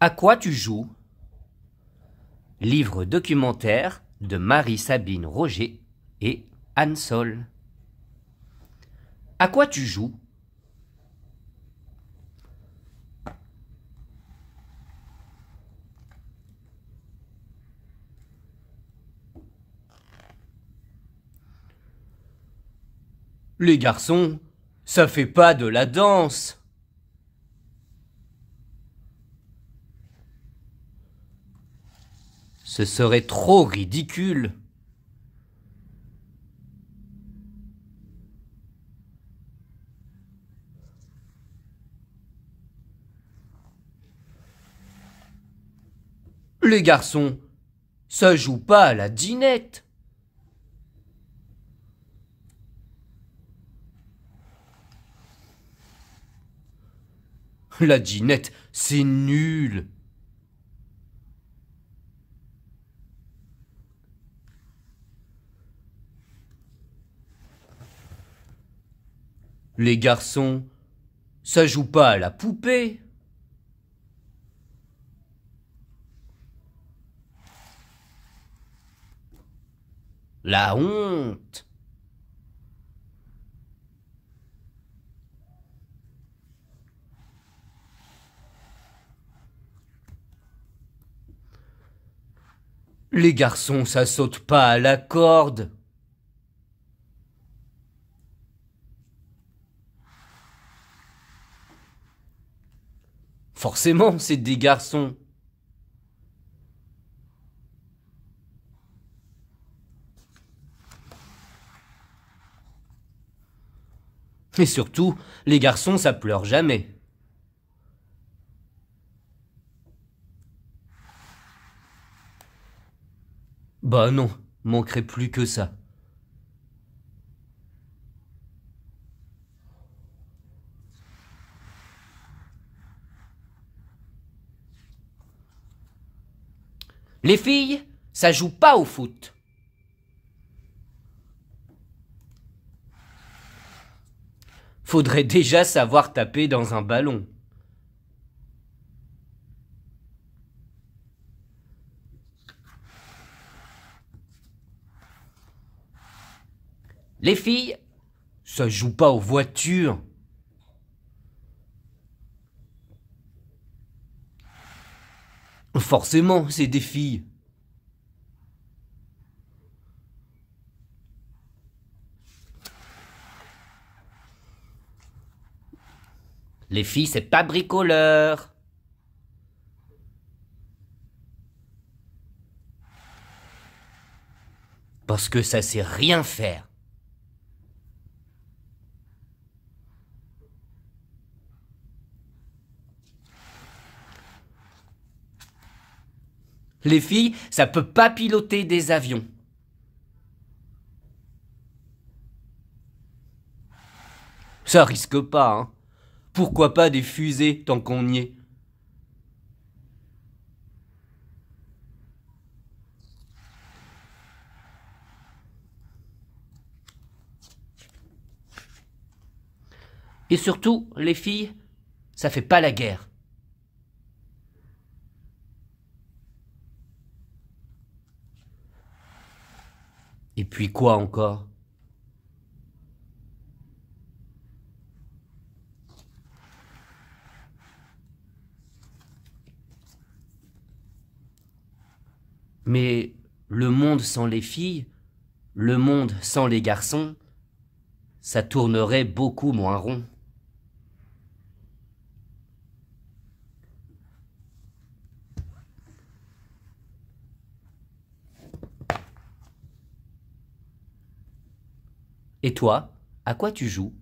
À quoi tu joues Livre documentaire de Marie-Sabine Roger et Anne Sol. À quoi tu joues Les garçons, ça fait pas de la danse. Ce serait trop ridicule. Les garçons, ça joue pas à la dinette. La dinette, c'est nul. Les garçons, ça joue pas à la poupée. La honte. Les garçons, ça saute pas à la corde. Forcément, c'est des garçons. Et surtout, les garçons, ça pleure jamais. Bah non, manquerait plus que ça. Les filles, ça joue pas au foot. Faudrait déjà savoir taper dans un ballon. Les filles, ça joue pas aux voitures. Forcément, c'est des filles. Les filles, c'est pas bricoleur. Parce que ça sait rien faire. Les filles, ça peut pas piloter des avions. Ça risque pas, hein. Pourquoi pas des fusées tant qu'on y est Et surtout, les filles, ça fait pas la guerre. Et puis quoi encore Mais le monde sans les filles, le monde sans les garçons, ça tournerait beaucoup moins rond. Et toi, à quoi tu joues